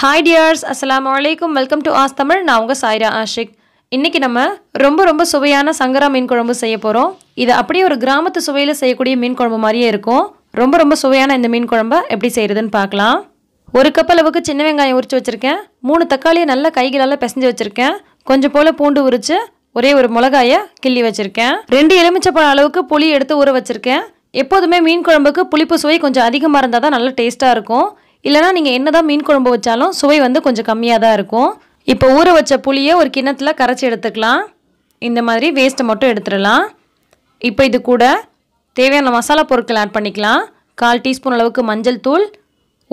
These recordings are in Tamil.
ஹாய் டியர்ஸ் அஸ்லாம் வலைக்கும் வெல்கம் டு ஆஸ் தமிழ் நான் உங்கள் சாய்ரா ஆஷிக் இன்றைக்கி நம்ம ரொம்ப ரொம்ப சுவையான சங்கரா மீன் குழம்பு செய்ய போகிறோம் இது அப்படியே ஒரு கிராமத்து சுவையில் செய்யக்கூடிய மீன் குழம்பு மாதிரியே இருக்கும் ரொம்ப ரொம்ப சுவையான இந்த மீன் குழம்பை எப்படி செய்கிறதுன்னு பார்க்கலாம் ஒரு கப் அளவுக்கு சின்ன வெங்காயம் உரித்து வச்சுருக்கேன் மூணு தக்காளியை நல்லா கைகளால் பிசைஞ்சு வச்சுருக்கேன் கொஞ்சம் போல் பூண்டு உரித்து ஒரே ஒரு மிளகாயை கிள்ளி வச்சுருக்கேன் ரெண்டு எலுமிச்சப்பழம் அளவுக்கு புளி எடுத்து ஊற வச்சுருக்கேன் எப்போதுமே மீன் குழம்புக்கு புளிப்பு சுவை கொஞ்சம் அதிகமாக இருந்தால் தான் நல்லா டேஸ்ட்டாக இருக்கும் இல்லைனா நீங்கள் என்ன தான் மீன் குழம்பு வச்சாலும் சுவை வந்து கொஞ்சம் கம்மியாக தான் இருக்கும் இப்போ ஊற வச்ச புளியை ஒரு கிண்ணத்தில் கரைச்சி எடுத்துக்கலாம் இந்த மாதிரி வேஸ்ட்டை மட்டும் எடுத்துடலாம் இப்போ இது கூட தேவையான மசாலா பொருட்கள் ஆட் பண்ணிக்கலாம் கால் டீஸ்பூன் அளவுக்கு மஞ்சள் தூள்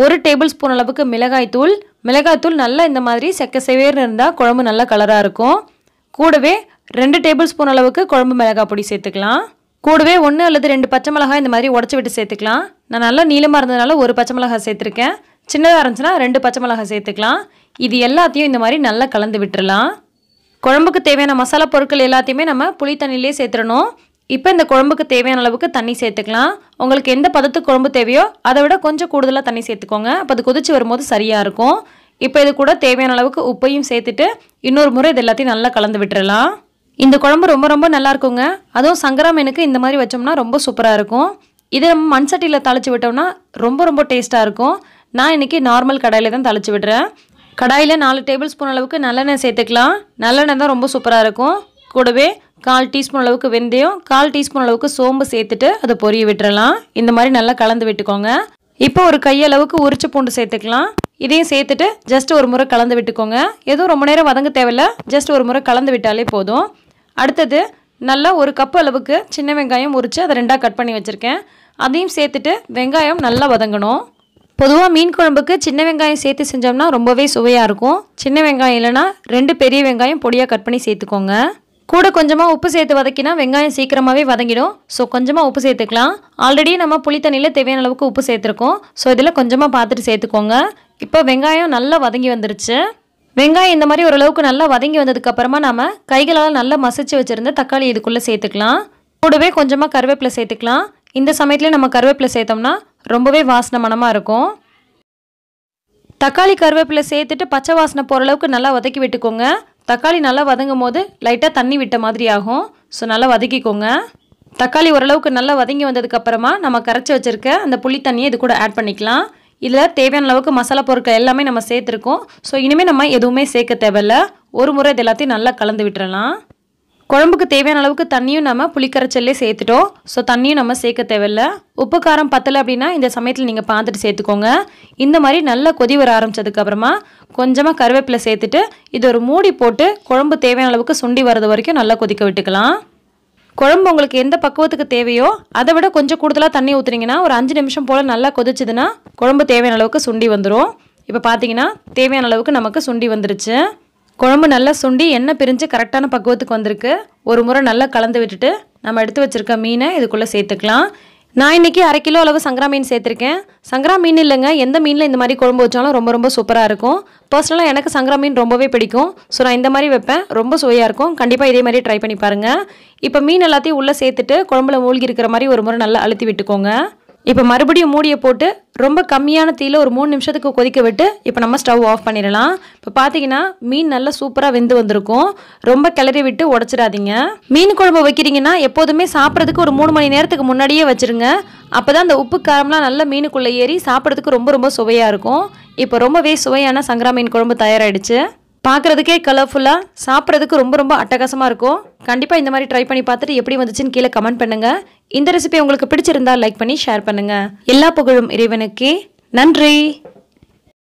ஒரு டேபிள் ஸ்பூன் அளவுக்கு மிளகாய் தூள் மிளகாய் தூள் நல்லா இந்த மாதிரி செக்க செவேர்னு இருந்தால் குழம்பு நல்லா கலராக இருக்கும் கூடவே ரெண்டு டேபிள் ஸ்பூன் அளவுக்கு குழம்பு மிளகாய் பொடி சேர்த்துக்கலாம் கூடவே ஒன்று அல்லது ரெண்டு பச்சை மிளகாய் இந்த மாதிரி உடச்சி விட்டு சேர்த்துக்கலாம் நான் நல்லா நீளமாக இருந்ததுனால ஒரு பச்சை மிளகாய் சேர்த்துருக்கேன் சின்னதாக இருந்துச்சுன்னா ரெண்டு பச்சை மிளகாய் சேர்த்துக்கலாம் இது எல்லாத்தையும் இந்த மாதிரி நல்லா கலந்து விட்டுறலாம் குழம்புக்கு தேவையான மசாலா பொருட்கள் எல்லாத்தையுமே நம்ம புளி தண்ணியிலே சேர்த்துடணும் இப்போ இந்த குழம்புக்கு தேவையான அளவுக்கு தண்ணி சேர்த்துக்கலாம் உங்களுக்கு எந்த பதத்துக்கு குழம்பு தேவையோ அதை விட கொஞ்சம் கூடுதலாக தண்ணி சேர்த்துக்கோங்க அப்போ அது கொதிச்சு வரும்போது சரியாக இருக்கும் இப்போ இது கூட தேவையான அளவுக்கு உப்பையும் சேர்த்துட்டு இன்னொரு முறை இது எல்லாத்தையும் நல்லா கலந்து விட்டுடலாம் இந்த குழம்பு ரொம்ப ரொம்ப நல்லா இருக்குங்க அதுவும் சங்கரா மீனுக்கு இந்த மாதிரி வச்சோம்னா ரொம்ப சூப்பராக இருக்கும் இதை நம்ம மண் சட்டியில் தாளித்து விட்டோம்னா ரொம்ப ரொம்ப டேஸ்ட்டாக இருக்கும் நான் இன்றைக்கி நார்மல் கடாயில் தான் தாளித்து விடுறேன் கடாயில் நாலு டேபிள் ஸ்பூன் அளவுக்கு நல்லெண்ணெய் சேர்த்துக்கலாம் நல்லெண்ணெய் தான் ரொம்ப சூப்பராக இருக்கும் கூடவே கால் டீஸ்பூன் அளவுக்கு வெந்தயம் கால் டீஸ்பூன் அளவுக்கு சோம்பு சேர்த்துட்டு அதை பொரிய விட்டுறலாம் இந்த மாதிரி நல்லா கலந்து விட்டுக்கோங்க இப்போ ஒரு கையளவுக்கு உரிச்சு பூண்டு சேர்த்துக்கலாம் இதையும் சேர்த்துட்டு ஜஸ்ட் ஒரு முறை கலந்து விட்டுக்கோங்க எதுவும் ரொம்ப நேரம் வதங்க தேவையில்ல ஜஸ்ட் ஒரு முறை கலந்து விட்டாலே போதும் அடுத்தது நல்லா ஒரு கப் அளவுக்கு சின்ன வெங்காயம் உரித்து அதை ரெண்டாக கட் பண்ணி வச்சுருக்கேன் அதையும் சேர்த்துட்டு வெங்காயம் நல்லா வதங்கணும் பொதுவாக மீன் குழம்புக்கு சின்ன வெங்காயம் சேர்த்து செஞ்சோம்னா ரொம்பவே சுவையாக இருக்கும் சின்ன வெங்காயம் இல்லைனா ரெண்டு பெரிய வெங்காயம் பொடியாக கட் பண்ணி சேர்த்துக்கோங்க கூட கொஞ்சமாக உப்பு சேர்த்து வதக்கினா வெங்காயம் சீக்கிரமாகவே வதங்கிடும் ஸோ கொஞ்சமாக உப்பு சேர்த்துக்கலாம் ஆல்ரெடி நம்ம புளி தண்ணியில் தேவையான அளவுக்கு உப்பு சேர்த்துருக்கோம் ஸோ இதில் கொஞ்சமாக பார்த்துட்டு சேர்த்துக்கோங்க இப்போ வெங்காயம் நல்லா வதங்கி வந்துருச்சு வெங்காயம் இந்த மாதிரி ஓரளவுக்கு நல்லா வதங்கி வந்ததுக்கப்புறமா நம்ம கைகளால் நல்லா மசிச்சு வச்சுருந்த தக்காளி இதுக்குள்ளே சேர்த்துக்கலாம் கூடவே கொஞ்சமாக கருவேப்பிலை சேர்த்துக்கலாம் இந்த சமயத்தில் நம்ம கருவேப்பிலை சேர்த்தோம்னா ரொம்பவே வாசனை மனமாக இருக்கும் தக்காளி கருவேப்பிலை சேர்த்துட்டு பச்சை வாசனை போகிற அளவுக்கு நல்லா வதக்கி விட்டுக்கோங்க தக்காளி நல்லா வதங்கும் போது லைட்டாக தண்ணி விட்ட மாதிரி ஆகும் ஸோ நல்லா வதக்கிக்கோங்க தக்காளி ஓரளவுக்கு நல்லா வதங்கி வந்ததுக்கப்புறமா நம்ம கரைச்சி வச்சுருக்க அந்த புளி தண்ணியை இது கூட ஆட் பண்ணிக்கலாம் இதில் தேவையான அளவுக்கு மசாலா பொருட்கள் எல்லாமே நம்ம சேர்த்துருக்கோம் ஸோ இனிமேல் நம்ம எதுவுமே சேர்க்க தேவையில்ல ஒரு முறை இது எல்லாத்தையும் நல்லா கலந்து விட்டுறலாம் குழம்புக்கு தேவையான அளவுக்கு தண்ணியும் நம்ம புளிக்கரைச்சல்லே சேர்த்துட்டோம் ஸோ தண்ணியும் நம்ம சேர்க்க தேவையில்ல உப்பு காரம் பத்தலை அப்படின்னா இந்த சமயத்தில் நீங்கள் பார்த்துட்டு சேர்த்துக்கோங்க இந்த மாதிரி நல்லா கொதி வர ஆரம்பித்ததுக்கப்புறமா கொஞ்சமாக கருவேப்பிலை சேர்த்துட்டு இது ஒரு மூடி போட்டு குழம்பு தேவையான அளவுக்கு சுண்டி வரது வரைக்கும் நல்லா கொதிக்க விட்டுக்கலாம் குழம்பு உங்களுக்கு எந்த பக்குவத்துக்கு தேவையோ அதை விட கொஞ்சம் கூடுதலாக தண்ணி ஊற்றுனீங்கன்னா ஒரு அஞ்சு நிமிஷம் போல் நல்லா கொதிச்சுதுன்னா குழம்பு தேவையான அளவுக்கு சுண்டி வந்துடும் இப்போ பார்த்தீங்கன்னா தேவையான அளவுக்கு நமக்கு சுண்டி வந்துருச்சு குழம்பு நல்லா சுண்டி எண்ணெய் பிரிஞ்சு கரெக்டான பக்குவத்துக்கு வந்திருக்கு ஒரு முறை நல்லா கலந்து விட்டுட்டு நம்ம எடுத்து வச்சுருக்க மீனை இதுக்குள்ளே சேர்த்துக்கலாம் நான் இன்றைக்கி அரை கிலோ அளவு சங்கரா மீன் சேர்த்துருக்கேன் சங்கரா மீன் இல்லைங்க எந்த மீனில் இந்த மாதிரி குழம்பு வச்சாலும் ரொம்ப ரொம்ப சூப்பராக இருக்கும் பர்சனலாக எனக்கு சங்கரா மீன் ரொம்பவே பிடிக்கும் ஸோ நான் இந்த மாதிரி வைப்பேன் ரொம்ப சுவையாக இருக்கும் கண்டிப்பாக இதே மாதிரி ட்ரை பண்ணி பாருங்கள் இப்போ மீன் எல்லாத்தையும் உள்ளே சேர்த்துட்டு குழம்புல மூழ்கி இருக்கிற மாதிரி ஒரு முறை நல்லா அழுத்தி விட்டுக்கோங்க இப்போ மறுபடியும் மூடியை போட்டு ரொம்ப கம்மியான தீயில் ஒரு மூணு நிமிஷத்துக்கு கொதிக்க விட்டு இப்போ நம்ம ஸ்டவ் ஆஃப் பண்ணிடலாம் இப்போ பார்த்தீங்கன்னா மீன் நல்லா சூப்பராக வெந்து வந்திருக்கும் ரொம்ப கிளறி விட்டு உடச்சிடாதீங்க மீன் குழம்பு வைக்கிறீங்கன்னா எப்போதுமே சாப்பிட்றதுக்கு ஒரு மூணு மணி நேரத்துக்கு முன்னாடியே வச்சுருங்க அப்போ தான் அந்த உப்பு காரம்லாம் நல்லா மீனுக்குள்ளே ஏறி சாப்பிட்றதுக்கு ரொம்ப ரொம்ப சுவையாக இருக்கும் இப்போ ரொம்பவே சுவையான சங்கரா மீன் குழம்பு தயாராகிடுச்சு பார்க்குறதுக்கே கலர்ஃபுல்லாக சாப்பிட்றதுக்கு ரொம்ப ரொம்ப அட்டகாசமாக இருக்கும் கண்டிப்பாக இந்த மாதிரி ட்ரை பண்ணி பார்த்துட்டு எப்படி வந்துச்சுன்னு கீழே கமெண்ட் பண்ணுங்கள் இந்த ரெசிபி உங்களுக்கு பிடிச்சிருந்தா லைக் பண்ணி ஷேர் பண்ணுங்கள் எல்லா புகழும் இறைவனுக்கே நன்றி